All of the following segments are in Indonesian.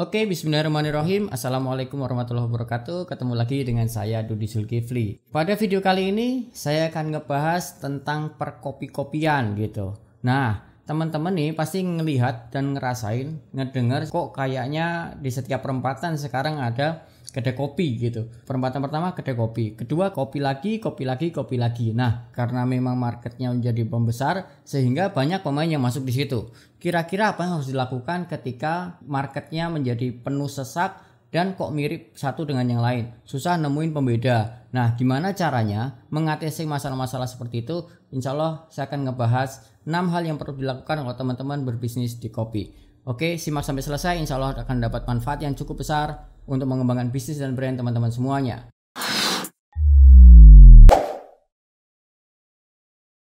Oke, bismillahirrahmanirrahim. Assalamualaikum warahmatullahi wabarakatuh. Ketemu lagi dengan saya Dudi Zulkifli. Pada video kali ini saya akan ngebahas tentang perkopi-kopian gitu. Nah, teman-teman nih pasti ngelihat dan ngerasain, ngedenger kok kayaknya di setiap perempatan sekarang ada kedai kopi gitu. Perempatan pertama kedai kopi, kedua kopi lagi, kopi lagi, kopi lagi. Nah, karena memang marketnya menjadi pembesar sehingga banyak pemain yang masuk di situ. Kira-kira apa yang harus dilakukan ketika marketnya menjadi penuh sesak dan kok mirip satu dengan yang lain. Susah nemuin pembeda. Nah, gimana caranya mengatasi masalah-masalah seperti itu? Insya Allah saya akan ngebahas 6 hal yang perlu dilakukan kalau teman-teman berbisnis di kopi. Oke, simak sampai selesai. Insya Allah akan dapat manfaat yang cukup besar untuk mengembangkan bisnis dan brand teman-teman semuanya.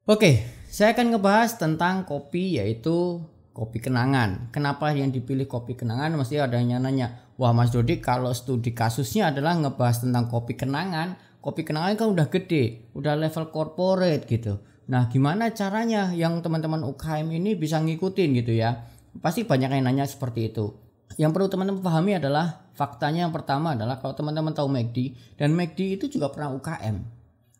Oke, saya akan ngebahas tentang kopi yaitu kopi kenangan. Kenapa yang dipilih kopi kenangan? Mesti ada yang nanya, wah Mas Dodi kalau studi kasusnya adalah ngebahas tentang kopi kenangan, kopi kenangan kan udah gede, udah level corporate gitu. Nah, gimana caranya yang teman-teman UKM ini bisa ngikutin gitu ya? Pasti banyak yang nanya seperti itu. Yang perlu teman-teman pahami adalah Faktanya yang pertama adalah kalau teman-teman tahu McD dan McD itu juga pernah UKM.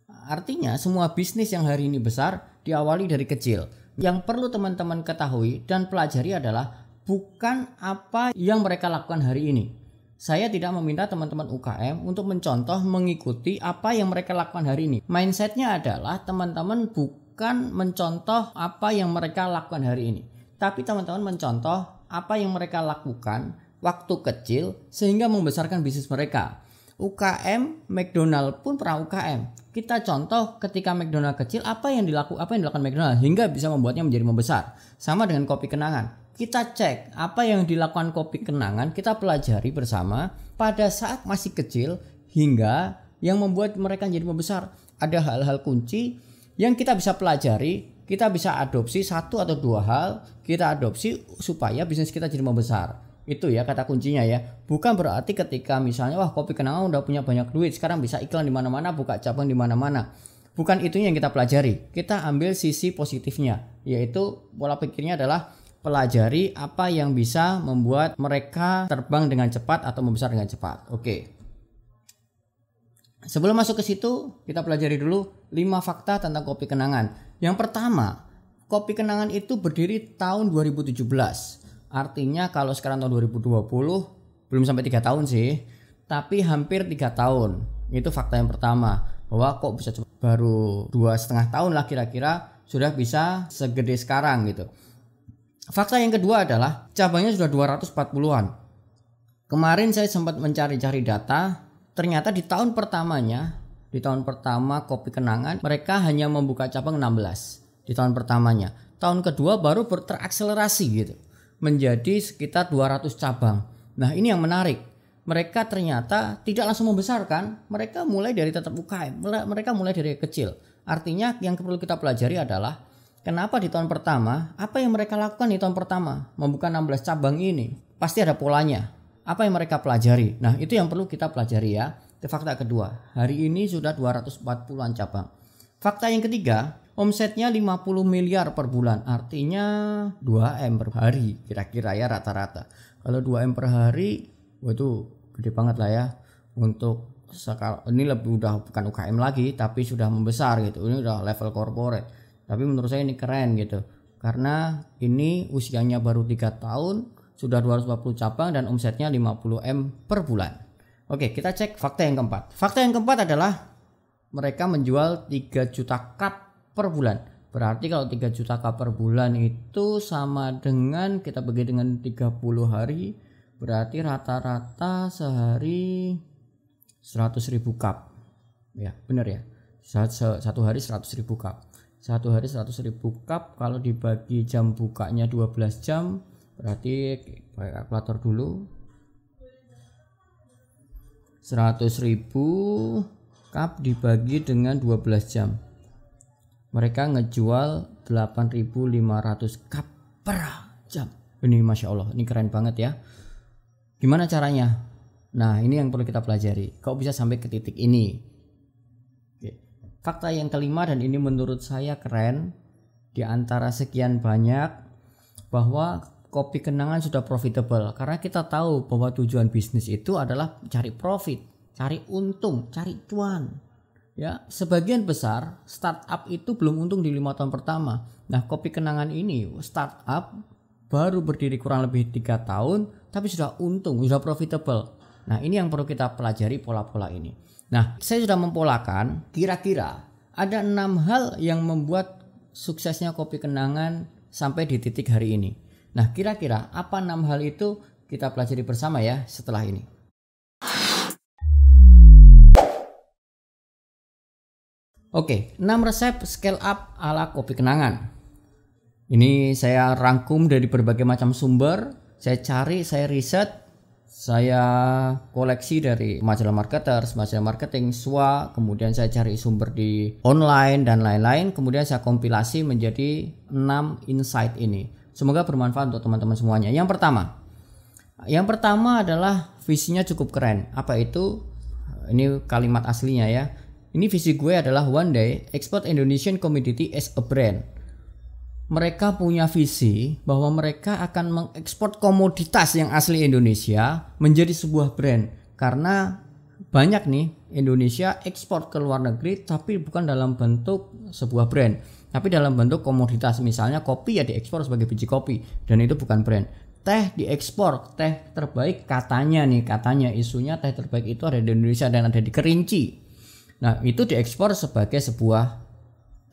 Artinya semua bisnis yang hari ini besar diawali dari kecil. Yang perlu teman-teman ketahui dan pelajari adalah bukan apa yang mereka lakukan hari ini. Saya tidak meminta teman-teman UKM untuk mencontoh mengikuti apa yang mereka lakukan hari ini. Mindsetnya adalah teman-teman bukan mencontoh apa yang mereka lakukan hari ini. Tapi teman-teman mencontoh apa yang mereka lakukan waktu kecil sehingga membesarkan bisnis mereka. UKM McDonald pun pernah UKM. Kita contoh ketika McDonald kecil apa yang dilaku apa yang dilakukan McDonald hingga bisa membuatnya menjadi membesar. Sama dengan kopi kenangan. Kita cek apa yang dilakukan kopi kenangan, kita pelajari bersama pada saat masih kecil hingga yang membuat mereka jadi membesar. Ada hal-hal kunci yang kita bisa pelajari, kita bisa adopsi satu atau dua hal, kita adopsi supaya bisnis kita jadi membesar itu ya kata kuncinya ya bukan berarti ketika misalnya wah kopi kenangan udah punya banyak duit sekarang bisa iklan di mana-mana buka cabang di mana-mana bukan itu yang kita pelajari kita ambil sisi positifnya yaitu pola pikirnya adalah pelajari apa yang bisa membuat mereka terbang dengan cepat atau membesar dengan cepat oke sebelum masuk ke situ kita pelajari dulu lima fakta tentang kopi kenangan yang pertama kopi kenangan itu berdiri tahun 2017 Artinya kalau sekarang tahun 2020 belum sampai tiga tahun sih, tapi hampir tiga tahun. Itu fakta yang pertama bahwa kok bisa baru dua setengah tahun lah kira-kira sudah bisa segede sekarang gitu. Fakta yang kedua adalah cabangnya sudah 240-an. Kemarin saya sempat mencari-cari data, ternyata di tahun pertamanya, di tahun pertama Kopi Kenangan, mereka hanya membuka cabang 16 di tahun pertamanya. Tahun kedua baru terakselerasi gitu menjadi sekitar 200 cabang. Nah, ini yang menarik. Mereka ternyata tidak langsung membesarkan, mereka mulai dari tetap UKM, mereka mulai dari kecil. Artinya yang perlu kita pelajari adalah kenapa di tahun pertama, apa yang mereka lakukan di tahun pertama membuka 16 cabang ini? Pasti ada polanya. Apa yang mereka pelajari? Nah, itu yang perlu kita pelajari ya. Fakta kedua, hari ini sudah 240-an cabang. Fakta yang ketiga, Omsetnya 50 miliar per bulan, artinya 2 M per hari kira-kira ya rata-rata. Kalau 2 M per hari, wah itu gede banget lah ya untuk sekal ini lebih udah bukan UKM lagi tapi sudah membesar gitu. Ini udah level corporate. Tapi menurut saya ini keren gitu. Karena ini usianya baru 3 tahun, sudah 240 cabang dan omsetnya 50 M per bulan. Oke, kita cek fakta yang keempat. Fakta yang keempat adalah mereka menjual 3 juta cup per bulan. Berarti kalau 3 juta K per bulan itu sama dengan kita bagi dengan 30 hari berarti rata-rata sehari 100 ribu cup. Ya, benar ya. Satu hari 100 ribu cup. Satu hari 100 ribu cup kalau dibagi jam bukanya 12 jam berarti pakai kalkulator dulu 100 ribu cup dibagi dengan 12 jam mereka ngejual 8.500 cup per jam ini masya Allah ini keren banget ya gimana caranya nah ini yang perlu kita pelajari kok bisa sampai ke titik ini fakta yang kelima dan ini menurut saya keren di antara sekian banyak bahwa kopi kenangan sudah profitable karena kita tahu bahwa tujuan bisnis itu adalah cari profit, cari untung, cari cuan ya sebagian besar startup itu belum untung di lima tahun pertama. Nah, kopi kenangan ini startup baru berdiri kurang lebih tiga tahun, tapi sudah untung, sudah profitable. Nah, ini yang perlu kita pelajari pola-pola ini. Nah, saya sudah mempolakan kira-kira ada enam hal yang membuat suksesnya kopi kenangan sampai di titik hari ini. Nah, kira-kira apa enam hal itu kita pelajari bersama ya setelah ini. Oke, 6 resep scale up ala kopi kenangan. Ini saya rangkum dari berbagai macam sumber, saya cari, saya riset, saya koleksi dari majalah marketer, majalah marketing, SWA, kemudian saya cari sumber di online dan lain-lain, kemudian saya kompilasi menjadi 6 insight ini. Semoga bermanfaat untuk teman-teman semuanya. Yang pertama, yang pertama adalah visinya cukup keren. Apa itu? Ini kalimat aslinya ya ini visi gue adalah one day export Indonesian commodity as a brand. Mereka punya visi bahwa mereka akan mengekspor komoditas yang asli Indonesia menjadi sebuah brand karena banyak nih Indonesia ekspor ke luar negeri tapi bukan dalam bentuk sebuah brand tapi dalam bentuk komoditas misalnya kopi ya diekspor sebagai biji kopi dan itu bukan brand teh diekspor teh terbaik katanya nih katanya isunya teh terbaik itu ada di Indonesia dan ada di Kerinci Nah, itu diekspor sebagai sebuah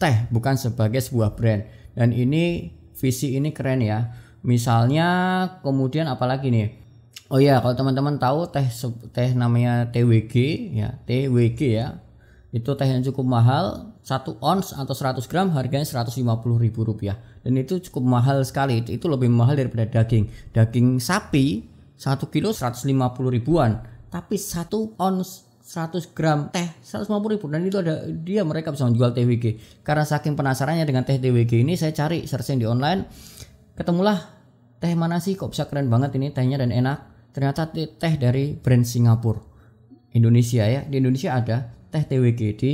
teh, bukan sebagai sebuah brand. Dan ini visi ini keren ya. Misalnya kemudian apalagi nih? Oh ya, kalau teman-teman tahu teh teh namanya TWG ya, TWG ya. Itu teh yang cukup mahal, 1 ons atau 100 gram harganya 150 ribu rupiah dan itu cukup mahal sekali itu, itu lebih mahal daripada daging daging sapi 1 kilo 150 ribuan tapi 1 ons 100 gram teh 150 ribu dan itu ada dia mereka bisa menjual TWG karena saking penasarannya dengan teh TWG ini saya cari searching di online ketemulah teh mana sih kok bisa keren banget ini tehnya dan enak ternyata teh dari brand Singapura Indonesia ya di Indonesia ada teh TWG di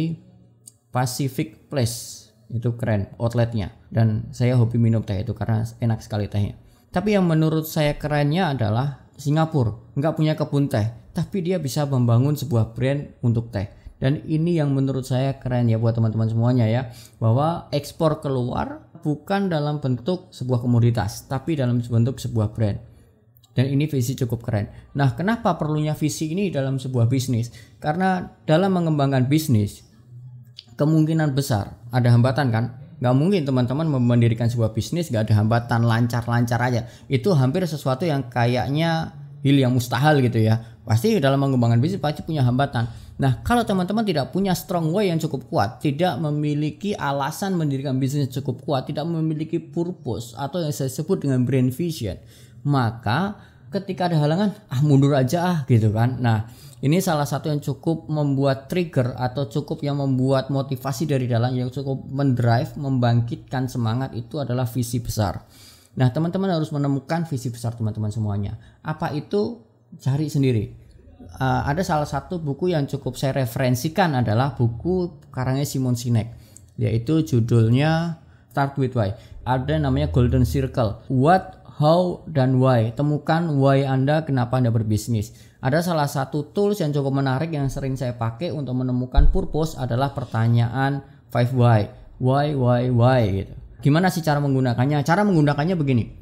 Pacific Place itu keren outletnya dan saya hobi minum teh itu karena enak sekali tehnya tapi yang menurut saya kerennya adalah Singapura nggak punya kebun teh tapi dia bisa membangun sebuah brand untuk teh. Dan ini yang menurut saya keren ya buat teman-teman semuanya ya, bahwa ekspor keluar bukan dalam bentuk sebuah komoditas, tapi dalam bentuk sebuah brand. Dan ini visi cukup keren. Nah, kenapa perlunya visi ini dalam sebuah bisnis? Karena dalam mengembangkan bisnis, kemungkinan besar ada hambatan kan? Gak mungkin teman-teman mendirikan sebuah bisnis gak ada hambatan lancar-lancar aja. Itu hampir sesuatu yang kayaknya hil yang mustahil gitu ya Pasti dalam mengembangkan bisnis pasti punya hambatan. Nah, kalau teman-teman tidak punya strong way yang cukup kuat, tidak memiliki alasan mendirikan bisnis cukup kuat, tidak memiliki purpose atau yang saya sebut dengan brand vision, maka ketika ada halangan, ah mundur aja ah gitu kan. Nah, ini salah satu yang cukup membuat trigger atau cukup yang membuat motivasi dari dalam yang cukup mendrive, membangkitkan semangat itu adalah visi besar. Nah, teman-teman harus menemukan visi besar teman-teman semuanya. Apa itu cari sendiri uh, ada salah satu buku yang cukup saya referensikan adalah buku karangnya Simon Sinek yaitu judulnya Start with Why. Ada namanya Golden Circle. What, how, dan why. Temukan why Anda kenapa Anda berbisnis. Ada salah satu tools yang cukup menarik yang sering saya pakai untuk menemukan purpose adalah pertanyaan 5 why. Why, why, why gitu. Gimana sih cara menggunakannya? Cara menggunakannya begini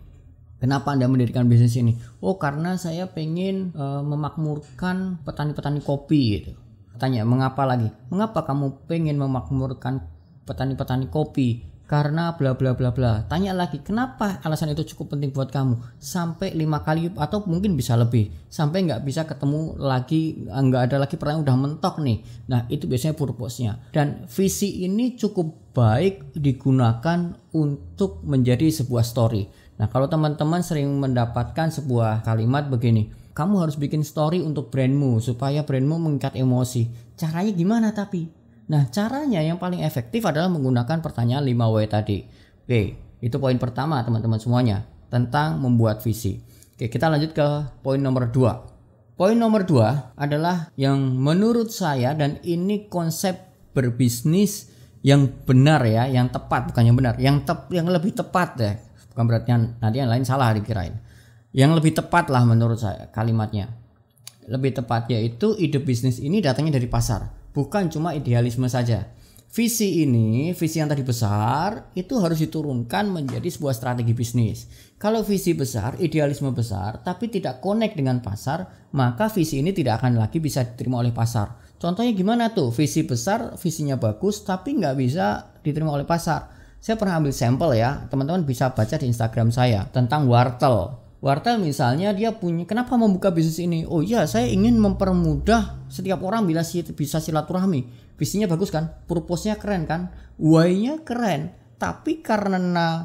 Kenapa Anda mendirikan bisnis ini? Oh, karena saya pengen e, memakmurkan petani-petani kopi gitu. Tanya, mengapa lagi? Mengapa kamu pengen memakmurkan petani-petani kopi? Karena bla bla bla bla. Tanya lagi, kenapa alasan itu cukup penting buat kamu? Sampai lima kali atau mungkin bisa lebih. Sampai nggak bisa ketemu lagi, eh, nggak ada lagi pertanyaan udah mentok nih. Nah, itu biasanya purpose-nya. Dan visi ini cukup baik digunakan untuk menjadi sebuah story Nah, kalau teman-teman sering mendapatkan sebuah kalimat begini, kamu harus bikin story untuk brandmu supaya brandmu mengikat emosi. Caranya gimana tapi? Nah, caranya yang paling efektif adalah menggunakan pertanyaan 5W tadi. Oke, itu poin pertama teman-teman semuanya tentang membuat visi. Oke, kita lanjut ke poin nomor 2. Poin nomor 2 adalah yang menurut saya dan ini konsep berbisnis yang benar ya, yang tepat bukan yang benar, yang tep, yang lebih tepat ya bukan berarti nanti yang lain salah dikirain yang lebih tepat lah menurut saya kalimatnya lebih tepat yaitu ide bisnis ini datangnya dari pasar bukan cuma idealisme saja visi ini visi yang tadi besar itu harus diturunkan menjadi sebuah strategi bisnis kalau visi besar idealisme besar tapi tidak connect dengan pasar maka visi ini tidak akan lagi bisa diterima oleh pasar Contohnya gimana tuh? Visi besar, visinya bagus, tapi nggak bisa diterima oleh pasar. Saya pernah ambil sampel ya, teman-teman bisa baca di Instagram saya tentang wartel. Wartel misalnya dia punya, kenapa membuka bisnis ini? Oh iya, saya ingin mempermudah setiap orang bila bisa silaturahmi. bisnisnya bagus kan? Purpose-nya keren kan? Why-nya keren. Tapi karena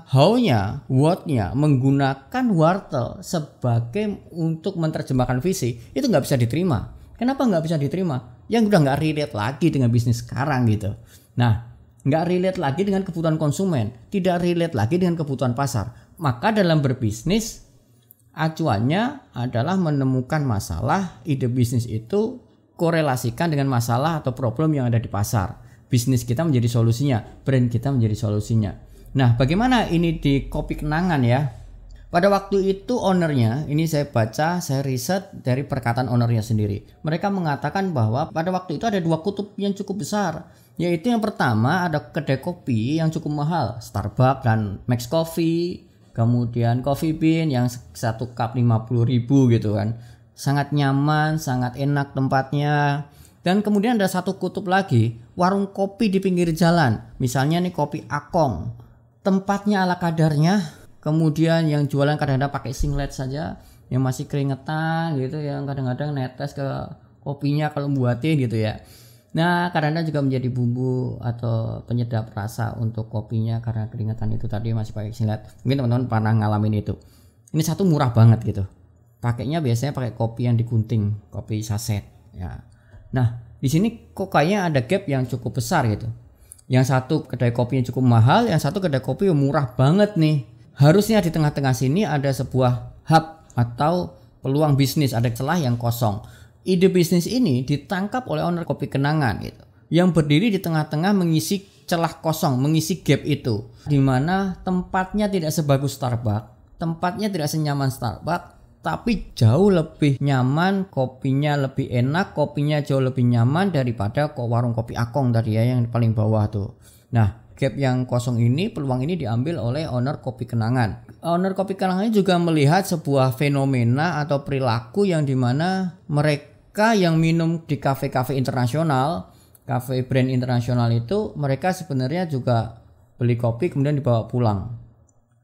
how-nya, what-nya menggunakan wartel sebagai untuk menerjemahkan visi, itu nggak bisa diterima. Kenapa nggak bisa diterima? Yang udah nggak relate lagi dengan bisnis sekarang gitu. Nah, nggak relate lagi dengan kebutuhan konsumen, tidak relate lagi dengan kebutuhan pasar. Maka dalam berbisnis acuannya adalah menemukan masalah, ide bisnis itu korelasikan dengan masalah atau problem yang ada di pasar. Bisnis kita menjadi solusinya, brand kita menjadi solusinya. Nah, bagaimana ini di kopi kenangan ya? Pada waktu itu ownernya, ini saya baca, saya riset dari perkataan ownernya sendiri. Mereka mengatakan bahwa pada waktu itu ada dua kutub yang cukup besar yaitu yang pertama ada kedai kopi yang cukup mahal, Starbucks dan Max Coffee, kemudian Coffee Bean yang satu cup ribu gitu kan. Sangat nyaman, sangat enak tempatnya. Dan kemudian ada satu kutub lagi, warung kopi di pinggir jalan. Misalnya nih kopi Akong. Tempatnya ala kadarnya, kemudian yang jualan kadang-kadang pakai singlet saja, yang masih keringetan gitu, yang kadang-kadang netes ke kopinya kalau buatin gitu ya. Nah, karena juga menjadi bumbu atau penyedap rasa untuk kopinya karena keringatan itu tadi masih pakai singlet. Mungkin teman-teman pernah ngalamin itu. Ini satu murah banget gitu. Pakainya biasanya pakai kopi yang digunting, kopi saset. Ya. Nah, di sini kok kayaknya ada gap yang cukup besar gitu. Yang satu kedai kopi yang cukup mahal, yang satu kedai kopi yang murah banget nih. Harusnya di tengah-tengah sini ada sebuah hub atau peluang bisnis, ada celah yang kosong ide bisnis ini ditangkap oleh owner kopi kenangan gitu yang berdiri di tengah-tengah mengisi celah kosong, mengisi gap itu. Di mana tempatnya tidak sebagus Starbucks, tempatnya tidak senyaman Starbucks, tapi jauh lebih nyaman, kopinya lebih enak, kopinya jauh lebih nyaman daripada kok warung kopi Akong tadi ya yang paling bawah tuh. Nah, gap yang kosong ini, peluang ini diambil oleh owner kopi kenangan. Owner kopi kenangan juga melihat sebuah fenomena atau perilaku yang dimana mereka mereka yang minum di kafe-kafe internasional, kafe brand internasional itu mereka sebenarnya juga beli kopi kemudian dibawa pulang.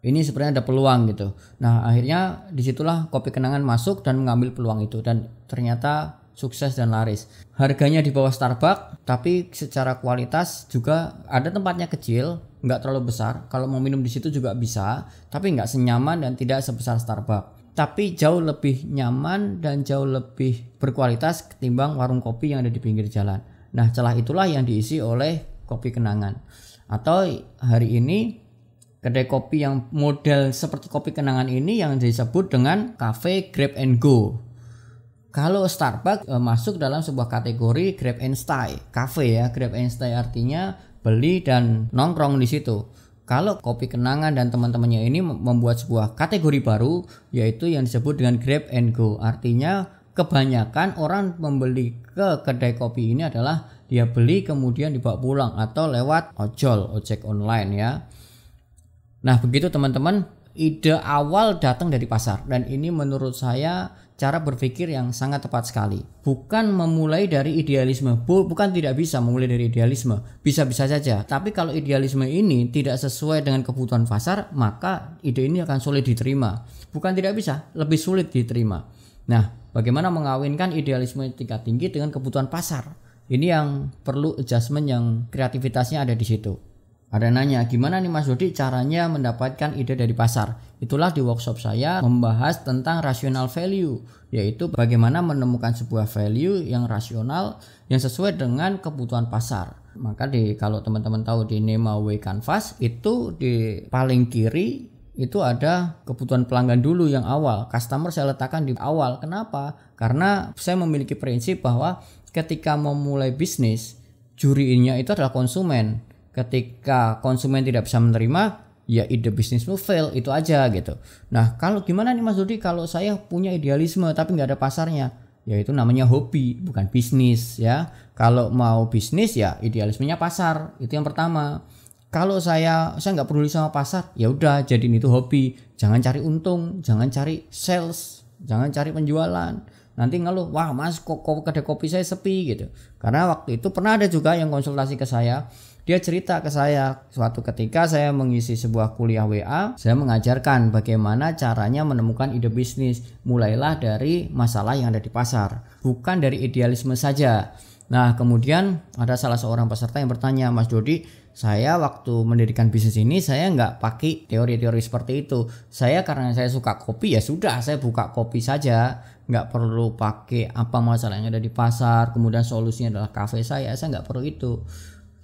Ini sebenarnya ada peluang gitu. Nah akhirnya disitulah kopi kenangan masuk dan mengambil peluang itu dan ternyata sukses dan laris. Harganya di bawah Starbucks tapi secara kualitas juga ada tempatnya kecil, nggak terlalu besar. Kalau mau minum di situ juga bisa, tapi nggak senyaman dan tidak sebesar Starbucks tapi jauh lebih nyaman dan jauh lebih berkualitas ketimbang warung kopi yang ada di pinggir jalan. Nah, celah itulah yang diisi oleh kopi kenangan. Atau hari ini kedai kopi yang model seperti kopi kenangan ini yang disebut dengan cafe grab and go. Kalau Starbucks e, masuk dalam sebuah kategori grab and stay, cafe ya, grab and stay artinya beli dan nongkrong di situ kalau kopi kenangan dan teman-temannya ini membuat sebuah kategori baru yaitu yang disebut dengan grab and go artinya kebanyakan orang membeli ke kedai kopi ini adalah dia beli kemudian dibawa pulang atau lewat ojol ojek online ya nah begitu teman-teman ide awal datang dari pasar dan ini menurut saya cara berpikir yang sangat tepat sekali. Bukan memulai dari idealisme, bukan tidak bisa memulai dari idealisme, bisa-bisa saja. Tapi kalau idealisme ini tidak sesuai dengan kebutuhan pasar, maka ide ini akan sulit diterima. Bukan tidak bisa, lebih sulit diterima. Nah, bagaimana mengawinkan idealisme tingkat tinggi dengan kebutuhan pasar? Ini yang perlu adjustment yang kreativitasnya ada di situ. Ada yang nanya, gimana nih Mas Dodi caranya mendapatkan ide dari pasar? Itulah di workshop saya membahas tentang rasional value, yaitu bagaimana menemukan sebuah value yang rasional yang sesuai dengan kebutuhan pasar. Maka di kalau teman-teman tahu di Nema Way Canvas itu di paling kiri itu ada kebutuhan pelanggan dulu yang awal. Customer saya letakkan di awal. Kenapa? Karena saya memiliki prinsip bahwa ketika memulai bisnis, juriinnya itu adalah konsumen ketika konsumen tidak bisa menerima ya ide bisnismu fail itu aja gitu. Nah kalau gimana nih Mas Dodi kalau saya punya idealisme tapi nggak ada pasarnya ya itu namanya hobi bukan bisnis ya. Kalau mau bisnis ya idealismenya pasar itu yang pertama. Kalau saya saya nggak peduli sama pasar ya udah jadi itu hobi. Jangan cari untung, jangan cari sales, jangan cari penjualan. Nanti ngeluh, wah mas kok kedai kopi saya sepi gitu. Karena waktu itu pernah ada juga yang konsultasi ke saya, dia cerita ke saya, suatu ketika saya mengisi sebuah kuliah WA, saya mengajarkan bagaimana caranya menemukan ide bisnis. Mulailah dari masalah yang ada di pasar, bukan dari idealisme saja. Nah, kemudian ada salah seorang peserta yang bertanya, Mas Dodi, saya waktu mendirikan bisnis ini saya nggak pakai teori-teori seperti itu. Saya karena saya suka kopi ya sudah saya buka kopi saja, nggak perlu pakai apa masalah yang ada di pasar. Kemudian solusinya adalah kafe saya, saya nggak perlu itu.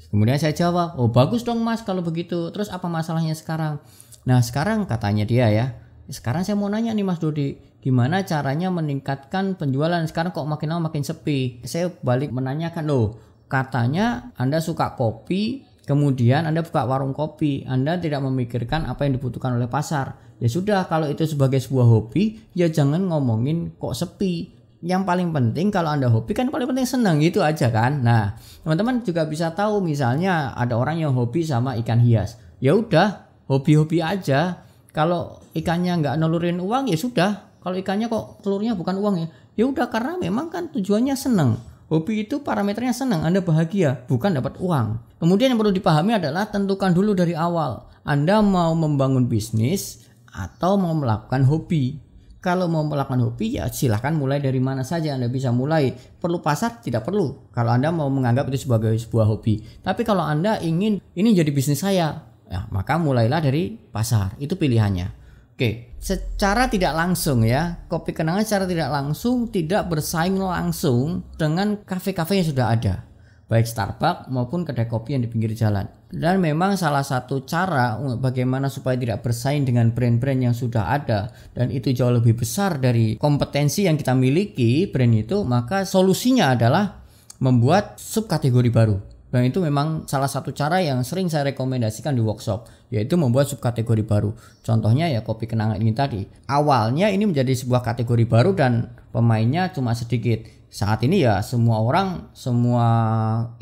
Kemudian saya jawab, "Oh, bagus dong, Mas, kalau begitu. Terus apa masalahnya sekarang?" Nah, sekarang katanya dia ya, "Sekarang saya mau nanya nih, Mas Dodi, gimana caranya meningkatkan penjualan? Sekarang kok makin lama makin sepi." Saya balik menanyakan, "Loh, katanya Anda suka kopi, kemudian Anda buka warung kopi, Anda tidak memikirkan apa yang dibutuhkan oleh pasar." Ya sudah, kalau itu sebagai sebuah hobi, ya jangan ngomongin kok sepi yang paling penting kalau Anda hobi kan paling penting senang gitu aja kan. Nah, teman-teman juga bisa tahu misalnya ada orang yang hobi sama ikan hias. Ya udah, hobi-hobi aja. Kalau ikannya nggak nolurin uang ya sudah. Kalau ikannya kok telurnya bukan uang ya. Ya udah karena memang kan tujuannya senang. Hobi itu parameternya senang, Anda bahagia, bukan dapat uang. Kemudian yang perlu dipahami adalah tentukan dulu dari awal. Anda mau membangun bisnis atau mau melakukan hobi. Kalau mau melakukan hobi ya silahkan mulai dari mana saja Anda bisa mulai. Perlu pasar tidak perlu. Kalau Anda mau menganggap itu sebagai sebuah hobi. Tapi kalau Anda ingin ini jadi bisnis saya, ya, maka mulailah dari pasar. Itu pilihannya. Oke, secara tidak langsung ya, kopi kenangan secara tidak langsung tidak bersaing langsung dengan kafe-kafe yang sudah ada baik Starbucks maupun kedai kopi yang di pinggir jalan. Dan memang salah satu cara bagaimana supaya tidak bersaing dengan brand-brand yang sudah ada dan itu jauh lebih besar dari kompetensi yang kita miliki brand itu, maka solusinya adalah membuat subkategori baru. Dan itu memang salah satu cara yang sering saya rekomendasikan di workshop, yaitu membuat subkategori baru. Contohnya ya kopi kenangan ini tadi. Awalnya ini menjadi sebuah kategori baru dan pemainnya cuma sedikit saat ini ya semua orang semua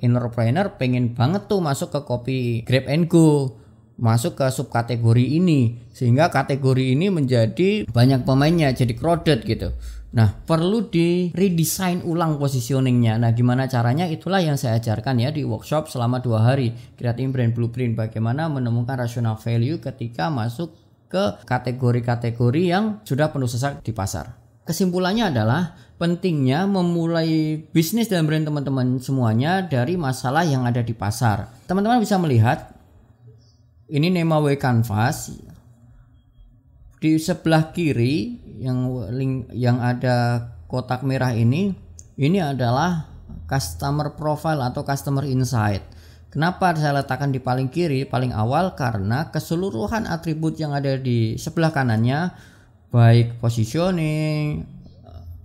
entrepreneur pengen banget tuh masuk ke kopi grab and go masuk ke subkategori ini sehingga kategori ini menjadi banyak pemainnya jadi crowded gitu Nah, perlu di redesign ulang positioningnya. Nah, gimana caranya? Itulah yang saya ajarkan ya di workshop selama dua hari. Creating Brand Blueprint, bagaimana menemukan rational value ketika masuk ke kategori-kategori yang sudah penuh sesak di pasar. Kesimpulannya adalah pentingnya memulai bisnis dan brand teman-teman semuanya dari masalah yang ada di pasar. Teman-teman bisa melihat ini way Canvas di sebelah kiri yang link yang ada kotak merah ini ini adalah customer profile atau customer insight. Kenapa saya letakkan di paling kiri, paling awal karena keseluruhan atribut yang ada di sebelah kanannya baik positioning,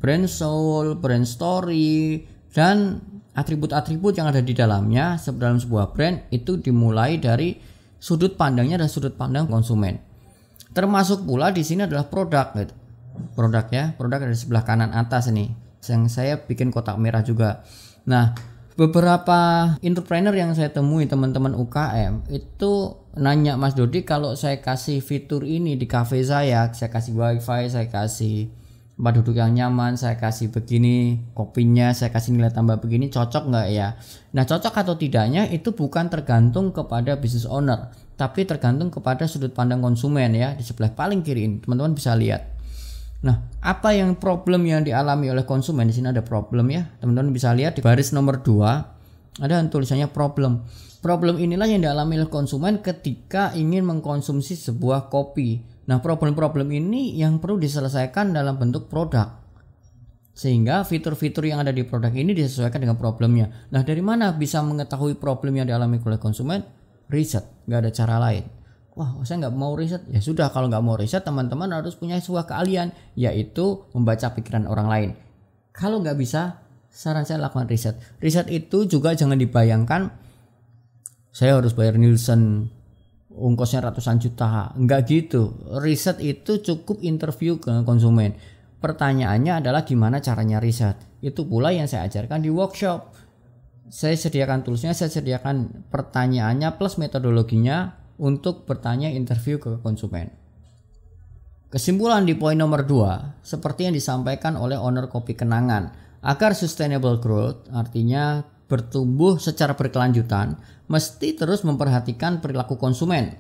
brand soul, brand story, dan atribut-atribut yang ada di dalamnya dalam sebuah brand itu dimulai dari sudut pandangnya dan sudut pandang konsumen. Termasuk pula di sini adalah produk gitu. Produk ya, produk dari sebelah kanan atas ini. Yang saya bikin kotak merah juga. Nah, beberapa entrepreneur yang saya temui teman-teman UKM itu nanya Mas Dodi kalau saya kasih fitur ini di cafe saya, saya kasih wifi, saya kasih tempat duduk yang nyaman saya kasih begini kopinya saya kasih nilai tambah begini cocok nggak ya nah cocok atau tidaknya itu bukan tergantung kepada business owner tapi tergantung kepada sudut pandang konsumen ya di sebelah paling kiri ini teman-teman bisa lihat nah apa yang problem yang dialami oleh konsumen di sini ada problem ya teman-teman bisa lihat di baris nomor 2 ada tulisannya problem problem inilah yang dialami oleh konsumen ketika ingin mengkonsumsi sebuah kopi Nah, problem-problem ini yang perlu diselesaikan dalam bentuk produk. Sehingga fitur-fitur yang ada di produk ini disesuaikan dengan problemnya. Nah, dari mana bisa mengetahui problem yang dialami oleh konsumen? Riset, nggak ada cara lain. Wah, saya nggak mau riset. Ya sudah, kalau nggak mau riset, teman-teman harus punya sebuah keahlian, yaitu membaca pikiran orang lain. Kalau nggak bisa, saran saya lakukan riset. Riset itu juga jangan dibayangkan saya harus bayar Nielsen, ongkosnya ratusan juta. Enggak gitu. Riset itu cukup interview ke konsumen. Pertanyaannya adalah gimana caranya riset. Itu pula yang saya ajarkan di workshop. Saya sediakan toolsnya, saya sediakan pertanyaannya plus metodologinya untuk bertanya interview ke konsumen. Kesimpulan di poin nomor dua, seperti yang disampaikan oleh owner kopi kenangan, agar sustainable growth artinya bertumbuh secara berkelanjutan mesti terus memperhatikan perilaku konsumen.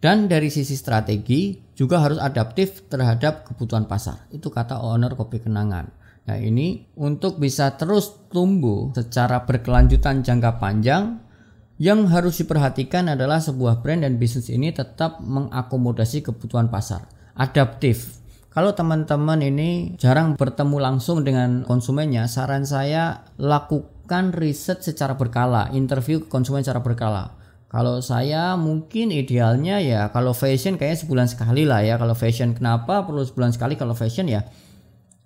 Dan dari sisi strategi juga harus adaptif terhadap kebutuhan pasar. Itu kata owner kopi kenangan. Nah ini untuk bisa terus tumbuh secara berkelanjutan jangka panjang yang harus diperhatikan adalah sebuah brand dan bisnis ini tetap mengakomodasi kebutuhan pasar. Adaptif. Kalau teman-teman ini jarang bertemu langsung dengan konsumennya, saran saya lakukan melakukan riset secara berkala, interview ke konsumen secara berkala. Kalau saya mungkin idealnya ya kalau fashion kayaknya sebulan sekali lah ya. Kalau fashion kenapa perlu sebulan sekali kalau fashion ya?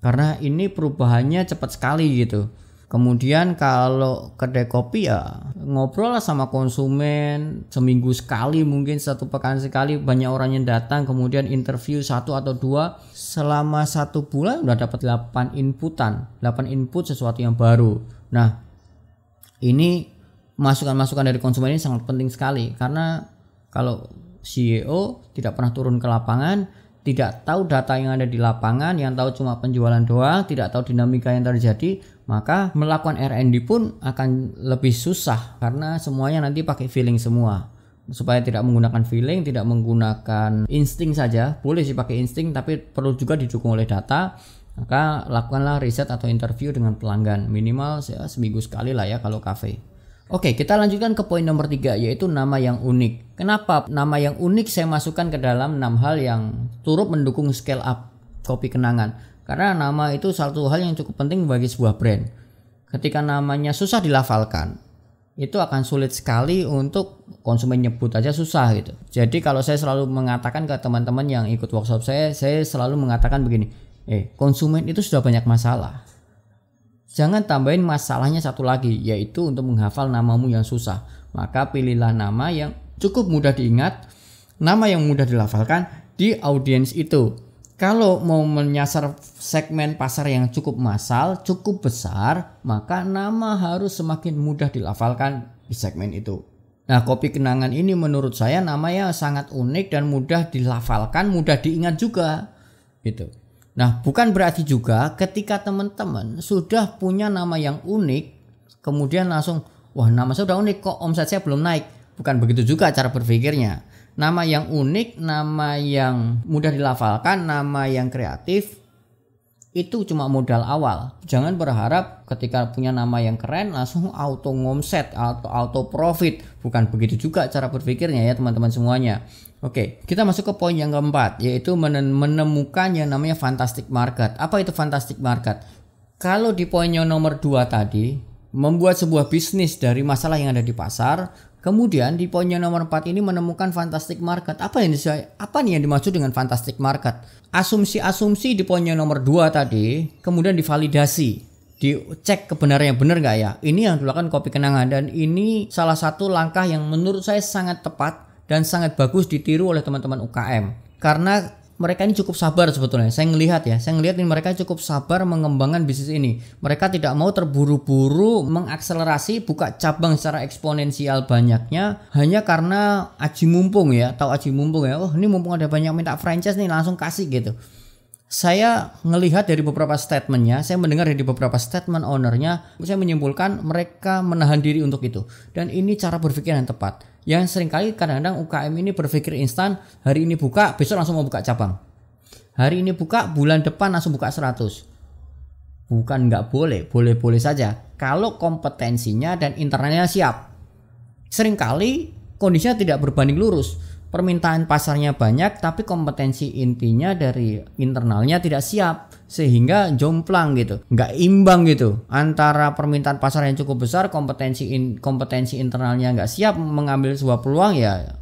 Karena ini perubahannya cepat sekali gitu. Kemudian kalau kedai kopi ya ngobrol lah sama konsumen seminggu sekali mungkin satu pekan sekali banyak orang yang datang kemudian interview satu atau dua selama satu bulan udah dapat 8 inputan 8 input sesuatu yang baru nah ini masukan-masukan dari konsumen ini sangat penting sekali karena kalau CEO tidak pernah turun ke lapangan, tidak tahu data yang ada di lapangan, yang tahu cuma penjualan doa, tidak tahu dinamika yang terjadi, maka melakukan R&D pun akan lebih susah karena semuanya nanti pakai feeling semua. Supaya tidak menggunakan feeling, tidak menggunakan insting saja, boleh sih pakai insting tapi perlu juga didukung oleh data maka lakukanlah riset atau interview dengan pelanggan minimal ya, seminggu sekali lah ya kalau kafe. Oke, kita lanjutkan ke poin nomor tiga yaitu nama yang unik. Kenapa nama yang unik saya masukkan ke dalam enam hal yang turut mendukung scale up kopi kenangan? Karena nama itu satu hal yang cukup penting bagi sebuah brand. Ketika namanya susah dilafalkan, itu akan sulit sekali untuk konsumen nyebut aja susah gitu. Jadi kalau saya selalu mengatakan ke teman-teman yang ikut workshop saya, saya selalu mengatakan begini, Eh, konsumen itu sudah banyak masalah. Jangan tambahin masalahnya satu lagi, yaitu untuk menghafal namamu yang susah. Maka pilihlah nama yang cukup mudah diingat, nama yang mudah dilafalkan di audiens itu. Kalau mau menyasar segmen pasar yang cukup massal, cukup besar, maka nama harus semakin mudah dilafalkan di segmen itu. Nah, kopi kenangan ini menurut saya namanya sangat unik dan mudah dilafalkan, mudah diingat juga. Gitu. Nah, bukan berarti juga ketika teman-teman sudah punya nama yang unik, kemudian langsung, wah nama saya sudah unik kok omset saya belum naik. Bukan begitu juga cara berpikirnya. Nama yang unik, nama yang mudah dilafalkan, nama yang kreatif, itu cuma modal awal. Jangan berharap ketika punya nama yang keren langsung auto ngomset atau auto profit. Bukan begitu juga cara berpikirnya ya teman-teman semuanya. Oke, kita masuk ke poin yang keempat yaitu menemukan yang namanya fantastic market. Apa itu fantastic market? Kalau di poin yang nomor dua tadi, membuat sebuah bisnis dari masalah yang ada di pasar, Kemudian di poinnya nomor 4 ini menemukan fantastic market. Apa yang saya apa nih yang dimaksud dengan fantastic market? Asumsi-asumsi di poinnya nomor 2 tadi kemudian divalidasi. Dicek kebenarannya benar nggak ya? Ini yang dilakukan kopi kenangan dan ini salah satu langkah yang menurut saya sangat tepat dan sangat bagus ditiru oleh teman-teman UKM. Karena mereka ini cukup sabar sebetulnya. Saya ngelihat ya, saya ngelihat ini mereka cukup sabar mengembangkan bisnis ini. Mereka tidak mau terburu-buru mengakselerasi buka cabang secara eksponensial banyaknya hanya karena aji mumpung ya, tahu aji mumpung ya. Oh, ini mumpung ada banyak minta franchise nih langsung kasih gitu. Saya ngelihat dari beberapa statementnya, saya mendengar dari beberapa statement ownernya, saya menyimpulkan mereka menahan diri untuk itu. Dan ini cara berpikir yang tepat yang seringkali kadang-kadang UKM ini berpikir instan hari ini buka besok langsung mau buka cabang hari ini buka bulan depan langsung buka 100 bukan nggak boleh boleh-boleh saja kalau kompetensinya dan internalnya siap seringkali kondisinya tidak berbanding lurus permintaan pasarnya banyak tapi kompetensi intinya dari internalnya tidak siap sehingga jomplang gitu nggak imbang gitu antara permintaan pasar yang cukup besar kompetensi in, kompetensi internalnya nggak siap mengambil sebuah peluang ya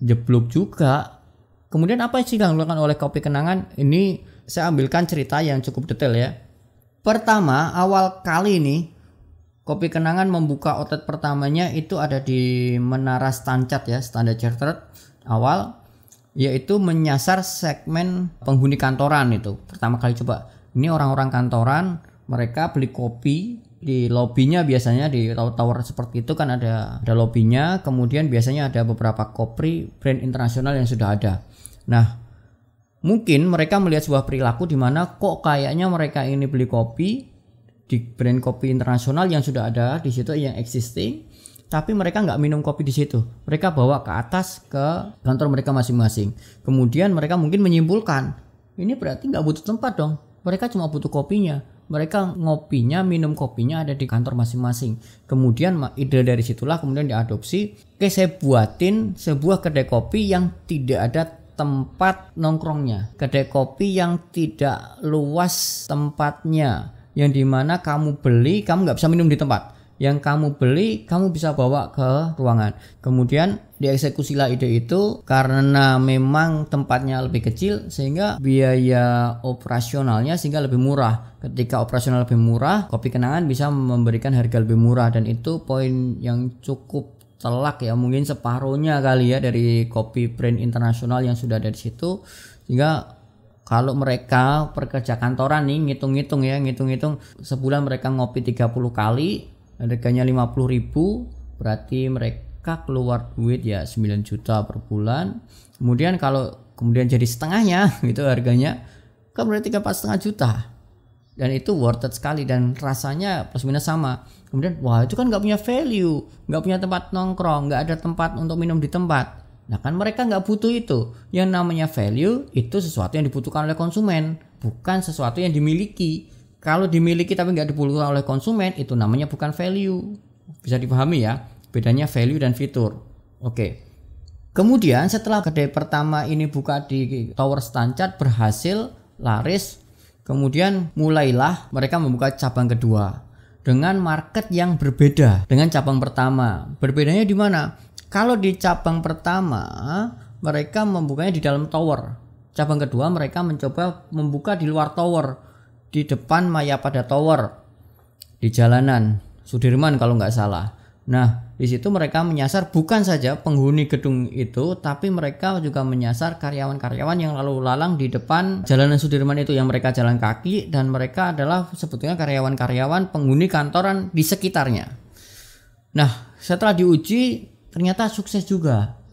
jeblok juga kemudian apa sih yang dilakukan oleh kopi kenangan ini saya ambilkan cerita yang cukup detail ya pertama awal kali ini Kopi Kenangan membuka outlet pertamanya itu ada di Menara Stancat ya, Standard Chartered awal yaitu menyasar segmen penghuni kantoran itu. Pertama kali coba ini orang-orang kantoran mereka beli kopi di lobbynya biasanya di tower tower seperti itu kan ada ada lobbynya kemudian biasanya ada beberapa kopi brand internasional yang sudah ada nah mungkin mereka melihat sebuah perilaku di mana kok kayaknya mereka ini beli kopi di brand kopi internasional yang sudah ada di situ yang existing tapi mereka nggak minum kopi di situ. Mereka bawa ke atas ke kantor mereka masing-masing. Kemudian mereka mungkin menyimpulkan, ini berarti nggak butuh tempat dong. Mereka cuma butuh kopinya. Mereka ngopinya, minum kopinya ada di kantor masing-masing. Kemudian ide dari situlah kemudian diadopsi. Oke, saya buatin sebuah kedai kopi yang tidak ada tempat nongkrongnya. Kedai kopi yang tidak luas tempatnya. Yang dimana kamu beli, kamu nggak bisa minum di tempat yang kamu beli kamu bisa bawa ke ruangan. Kemudian dieksekusilah ide itu karena memang tempatnya lebih kecil sehingga biaya operasionalnya sehingga lebih murah. Ketika operasional lebih murah, kopi kenangan bisa memberikan harga lebih murah dan itu poin yang cukup telak ya mungkin separuhnya kali ya dari kopi brand internasional yang sudah ada di situ sehingga kalau mereka pekerja kantoran nih ngitung-ngitung ya ngitung-ngitung sebulan mereka ngopi 30 kali harganya 50.000 ribu berarti mereka keluar duit ya 9 juta per bulan kemudian kalau kemudian jadi setengahnya gitu harganya kan berarti setengah juta dan itu worth it sekali dan rasanya plus minus sama kemudian wah itu kan nggak punya value nggak punya tempat nongkrong nggak ada tempat untuk minum di tempat nah kan mereka nggak butuh itu yang namanya value itu sesuatu yang dibutuhkan oleh konsumen bukan sesuatu yang dimiliki kalau dimiliki tapi nggak dibutuhkan oleh konsumen itu namanya bukan value. Bisa dipahami ya bedanya value dan fitur. Oke. Kemudian setelah kedai pertama ini buka di Tower Stancat berhasil laris, kemudian mulailah mereka membuka cabang kedua dengan market yang berbeda dengan cabang pertama. Berbedanya di mana? Kalau di cabang pertama mereka membukanya di dalam tower. Cabang kedua mereka mencoba membuka di luar tower di depan Maya pada Tower di jalanan Sudirman kalau nggak salah. Nah, di situ mereka menyasar bukan saja penghuni gedung itu, tapi mereka juga menyasar karyawan-karyawan yang lalu lalang di depan jalanan Sudirman itu yang mereka jalan kaki dan mereka adalah sebetulnya karyawan-karyawan penghuni kantoran di sekitarnya. Nah, setelah diuji ternyata sukses juga.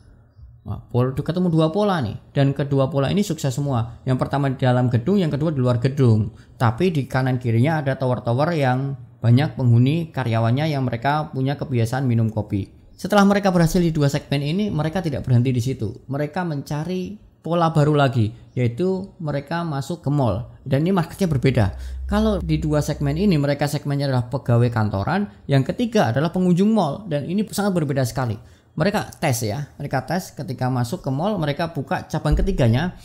Nah, pola, ketemu dua pola nih dan kedua pola ini sukses semua. Yang pertama di dalam gedung, yang kedua di luar gedung. Tapi di kanan kirinya ada tower-tower yang banyak penghuni karyawannya yang mereka punya kebiasaan minum kopi. Setelah mereka berhasil di dua segmen ini, mereka tidak berhenti di situ. Mereka mencari pola baru lagi, yaitu mereka masuk ke mall. Dan ini marketnya berbeda. Kalau di dua segmen ini, mereka segmennya adalah pegawai kantoran, yang ketiga adalah pengunjung mall. Dan ini sangat berbeda sekali mereka tes ya mereka tes ketika masuk ke mall mereka buka cabang ketiganya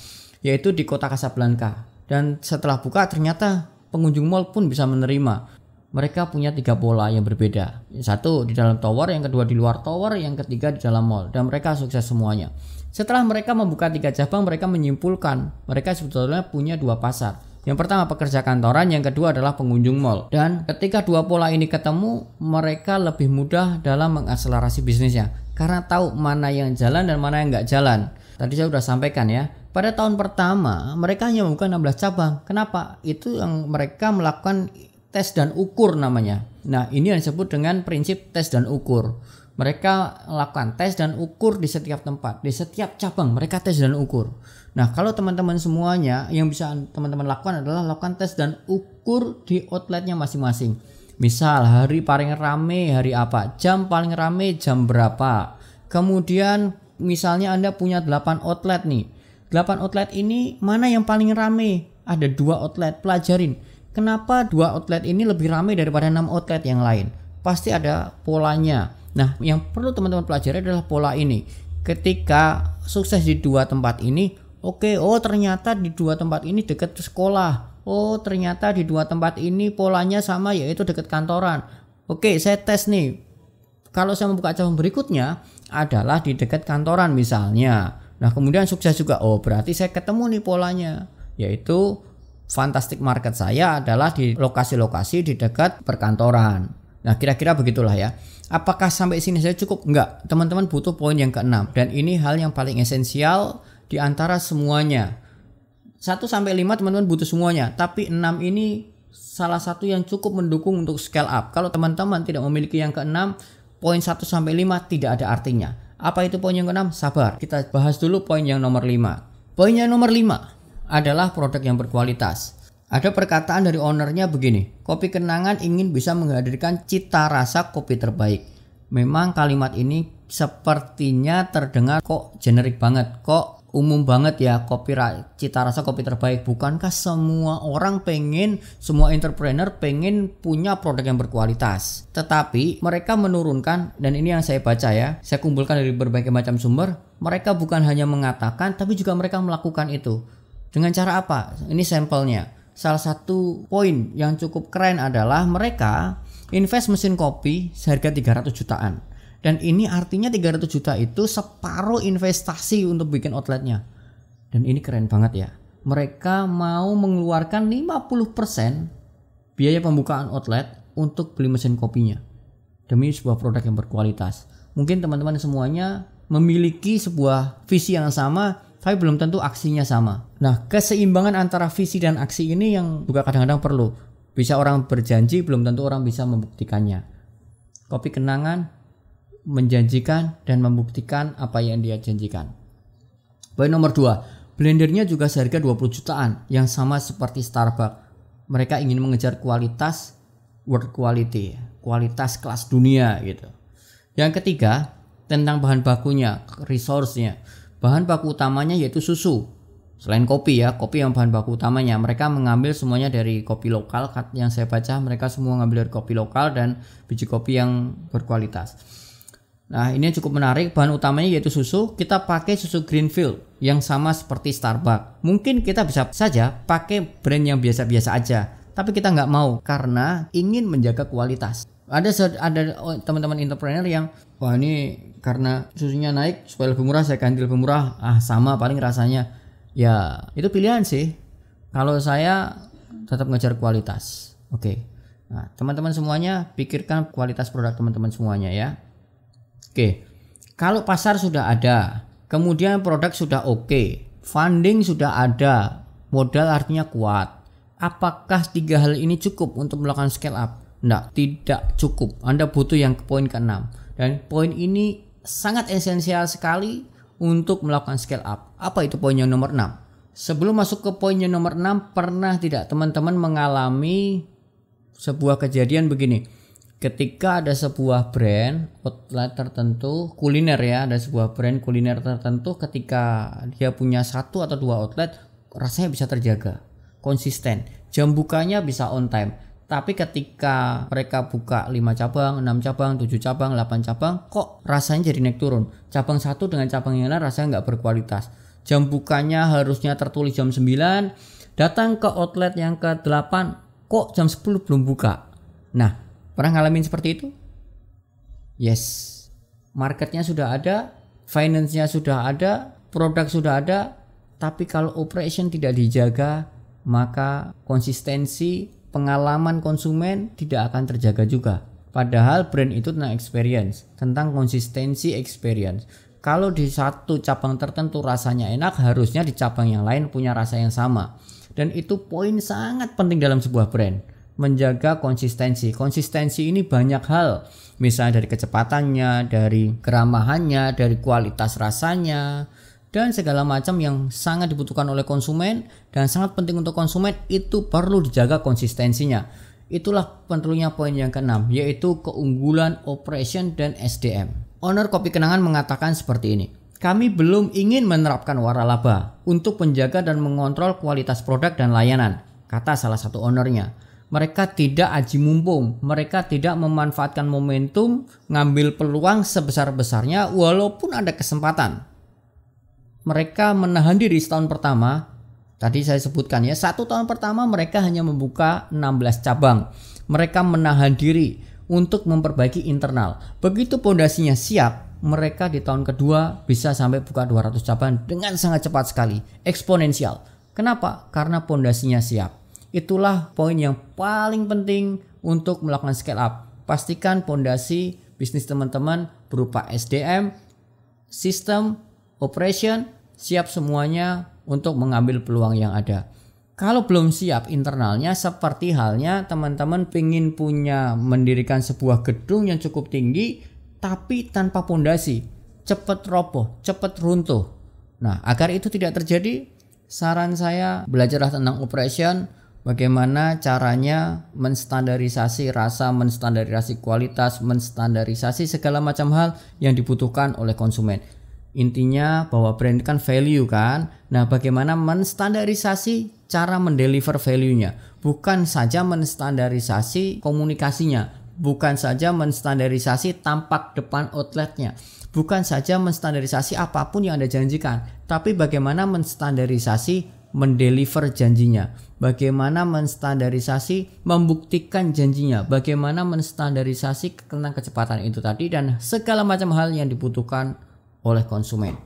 yaitu di kota Casablanca dan setelah buka ternyata pengunjung mall pun bisa menerima mereka punya tiga pola yang berbeda satu di dalam tower yang kedua di luar tower yang ketiga di dalam mall dan mereka sukses semuanya setelah mereka membuka tiga cabang mereka menyimpulkan mereka sebetulnya punya dua pasar yang pertama pekerja kantoran, yang kedua adalah pengunjung mall. Dan ketika dua pola ini ketemu, mereka lebih mudah dalam mengakselerasi bisnisnya karena tahu mana yang jalan dan mana yang nggak jalan. Tadi saya sudah sampaikan ya, pada tahun pertama mereka hanya membuka 16 cabang. Kenapa? Itu yang mereka melakukan tes dan ukur namanya. Nah, ini yang disebut dengan prinsip tes dan ukur. Mereka melakukan tes dan ukur di setiap tempat, di setiap cabang mereka tes dan ukur. Nah, kalau teman-teman semuanya yang bisa teman-teman lakukan adalah lakukan tes dan ukur di outletnya masing-masing. Misal hari paling rame hari apa, jam paling rame jam berapa. Kemudian misalnya Anda punya 8 outlet nih. 8 outlet ini mana yang paling rame? Ada dua outlet, pelajarin. Kenapa dua outlet ini lebih rame daripada 6 outlet yang lain? Pasti ada polanya. Nah, yang perlu teman-teman pelajari adalah pola ini. Ketika sukses di dua tempat ini, oke, okay, oh ternyata di dua tempat ini dekat sekolah. Oh, ternyata di dua tempat ini polanya sama yaitu dekat kantoran. Oke, saya tes nih. Kalau saya membuka cabang berikutnya adalah di dekat kantoran misalnya. Nah, kemudian sukses juga. Oh, berarti saya ketemu nih polanya yaitu fantastic market saya adalah di lokasi-lokasi di dekat perkantoran. Nah, kira-kira begitulah ya. Apakah sampai sini saya cukup? Enggak. Teman-teman butuh poin yang keenam dan ini hal yang paling esensial di antara semuanya. 1 sampai 5 teman-teman butuh semuanya, tapi 6 ini salah satu yang cukup mendukung untuk scale up. Kalau teman-teman tidak memiliki yang keenam, poin 1 sampai 5 tidak ada artinya. Apa itu poin yang keenam? Sabar. Kita bahas dulu poin yang nomor 5. Poin yang nomor 5 adalah produk yang berkualitas. Ada perkataan dari ownernya begini, kopi kenangan ingin bisa menghadirkan cita rasa kopi terbaik. Memang kalimat ini sepertinya terdengar kok generik banget, kok umum banget ya kopi cita rasa kopi terbaik bukankah semua orang pengen semua entrepreneur pengen punya produk yang berkualitas tetapi mereka menurunkan dan ini yang saya baca ya saya kumpulkan dari berbagai macam sumber mereka bukan hanya mengatakan tapi juga mereka melakukan itu dengan cara apa ini sampelnya salah satu poin yang cukup keren adalah mereka invest mesin kopi seharga 300 jutaan dan ini artinya 300 juta itu separuh investasi untuk bikin outletnya. Dan ini keren banget ya. Mereka mau mengeluarkan 50% biaya pembukaan outlet untuk beli mesin kopinya. Demi sebuah produk yang berkualitas. Mungkin teman-teman semuanya memiliki sebuah visi yang sama tapi belum tentu aksinya sama. Nah, keseimbangan antara visi dan aksi ini yang juga kadang-kadang perlu. Bisa orang berjanji, belum tentu orang bisa membuktikannya. Kopi kenangan, menjanjikan dan membuktikan apa yang dia janjikan. Poin nomor dua, blendernya juga seharga 20 jutaan yang sama seperti Starbucks. Mereka ingin mengejar kualitas world quality, kualitas kelas dunia gitu. Yang ketiga, tentang bahan bakunya, resource-nya. Bahan baku utamanya yaitu susu. Selain kopi ya, kopi yang bahan baku utamanya. Mereka mengambil semuanya dari kopi lokal yang saya baca, mereka semua mengambil dari kopi lokal dan biji kopi yang berkualitas. Nah, ini cukup menarik. Bahan utamanya yaitu susu. Kita pakai susu Greenfield yang sama seperti Starbucks. Mungkin kita bisa saja pakai brand yang biasa-biasa aja, tapi kita nggak mau karena ingin menjaga kualitas. Ada ada oh, teman-teman entrepreneur yang wah ini karena susunya naik supaya lebih murah saya ganti lebih murah. Ah, sama paling rasanya. Ya, itu pilihan sih. Kalau saya tetap ngejar kualitas. Oke. Okay. Nah, teman-teman semuanya pikirkan kualitas produk teman-teman semuanya ya. Oke, kalau pasar sudah ada, kemudian produk sudah oke, funding sudah ada, modal artinya kuat. Apakah tiga hal ini cukup untuk melakukan scale up? Nah, tidak cukup. Anda butuh yang ke poin ke-6. Dan poin ini sangat esensial sekali untuk melakukan scale up. Apa itu poin yang nomor 6? Sebelum masuk ke poin yang nomor 6, pernah tidak teman-teman mengalami sebuah kejadian begini? ketika ada sebuah brand outlet tertentu kuliner ya ada sebuah brand kuliner tertentu ketika dia punya satu atau dua outlet rasanya bisa terjaga konsisten jam bukanya bisa on time tapi ketika mereka buka 5 cabang, 6 cabang, 7 cabang, 8 cabang, kok rasanya jadi naik turun. Cabang satu dengan cabang yang lain rasanya nggak berkualitas. Jam bukanya harusnya tertulis jam 9, datang ke outlet yang ke-8, kok jam 10 belum buka. Nah, Pernah ngalamin seperti itu? Yes. Marketnya sudah ada, finance-nya sudah ada, produk sudah ada, tapi kalau operation tidak dijaga, maka konsistensi pengalaman konsumen tidak akan terjaga juga. Padahal brand itu tentang experience, tentang konsistensi experience. Kalau di satu cabang tertentu rasanya enak, harusnya di cabang yang lain punya rasa yang sama. Dan itu poin sangat penting dalam sebuah brand menjaga konsistensi. Konsistensi ini banyak hal, misalnya dari kecepatannya, dari keramahannya, dari kualitas rasanya, dan segala macam yang sangat dibutuhkan oleh konsumen dan sangat penting untuk konsumen itu perlu dijaga konsistensinya. Itulah perlunya poin yang keenam, yaitu keunggulan operation dan SDM. Owner Kopi Kenangan mengatakan seperti ini. Kami belum ingin menerapkan waralaba untuk menjaga dan mengontrol kualitas produk dan layanan, kata salah satu ownernya mereka tidak aji mumpung, mereka tidak memanfaatkan momentum, ngambil peluang sebesar-besarnya walaupun ada kesempatan. Mereka menahan diri setahun pertama, tadi saya sebutkan ya, satu tahun pertama mereka hanya membuka 16 cabang. Mereka menahan diri untuk memperbaiki internal. Begitu pondasinya siap, mereka di tahun kedua bisa sampai buka 200 cabang dengan sangat cepat sekali, eksponensial. Kenapa? Karena pondasinya siap Itulah poin yang paling penting untuk melakukan scale up. Pastikan pondasi bisnis teman-teman berupa SDM, sistem, operation, siap semuanya untuk mengambil peluang yang ada. Kalau belum siap internalnya seperti halnya teman-teman pingin punya mendirikan sebuah gedung yang cukup tinggi tapi tanpa pondasi, cepat roboh, cepat runtuh. Nah, agar itu tidak terjadi, saran saya belajarlah tentang operation, bagaimana caranya menstandarisasi rasa, menstandarisasi kualitas, menstandarisasi segala macam hal yang dibutuhkan oleh konsumen. Intinya bahwa brand kan value kan. Nah, bagaimana menstandarisasi cara mendeliver value-nya, bukan saja menstandarisasi komunikasinya, bukan saja menstandarisasi tampak depan outletnya, bukan saja menstandarisasi apapun yang Anda janjikan, tapi bagaimana menstandarisasi mendeliver janjinya bagaimana menstandarisasi membuktikan janjinya, bagaimana menstandarisasi tentang kecepatan itu tadi dan segala macam hal yang dibutuhkan oleh konsumen.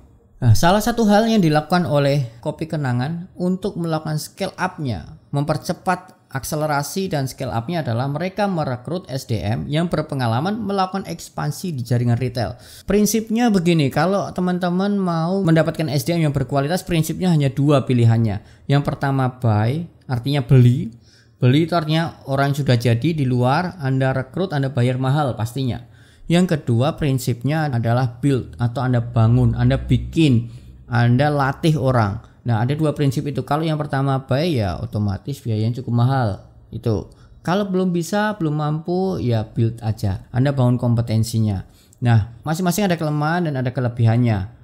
Nah, salah satu hal yang dilakukan oleh Kopi Kenangan untuk melakukan scale up-nya, mempercepat akselerasi dan scale up-nya adalah mereka merekrut SDM yang berpengalaman melakukan ekspansi di jaringan retail. Prinsipnya begini, kalau teman-teman mau mendapatkan SDM yang berkualitas, prinsipnya hanya dua pilihannya. Yang pertama buy, artinya beli. Beli itu artinya orang sudah jadi di luar, Anda rekrut, Anda bayar mahal pastinya. Yang kedua prinsipnya adalah build atau Anda bangun, Anda bikin, Anda latih orang. Nah, ada dua prinsip itu. Kalau yang pertama buy ya otomatis biayanya cukup mahal. Itu. Kalau belum bisa, belum mampu, ya build aja. Anda bangun kompetensinya. Nah, masing-masing ada kelemahan dan ada kelebihannya.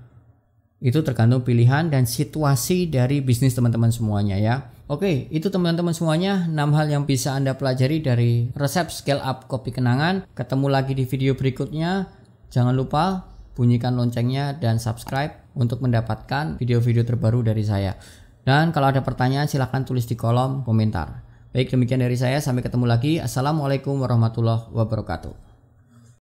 Itu tergantung pilihan dan situasi dari bisnis teman-teman semuanya ya. Oke, itu teman-teman semuanya 6 hal yang bisa Anda pelajari dari resep scale up kopi kenangan. Ketemu lagi di video berikutnya. Jangan lupa bunyikan loncengnya dan subscribe untuk mendapatkan video-video terbaru dari saya. Dan kalau ada pertanyaan silahkan tulis di kolom komentar. Baik demikian dari saya, sampai ketemu lagi. Assalamualaikum warahmatullahi wabarakatuh.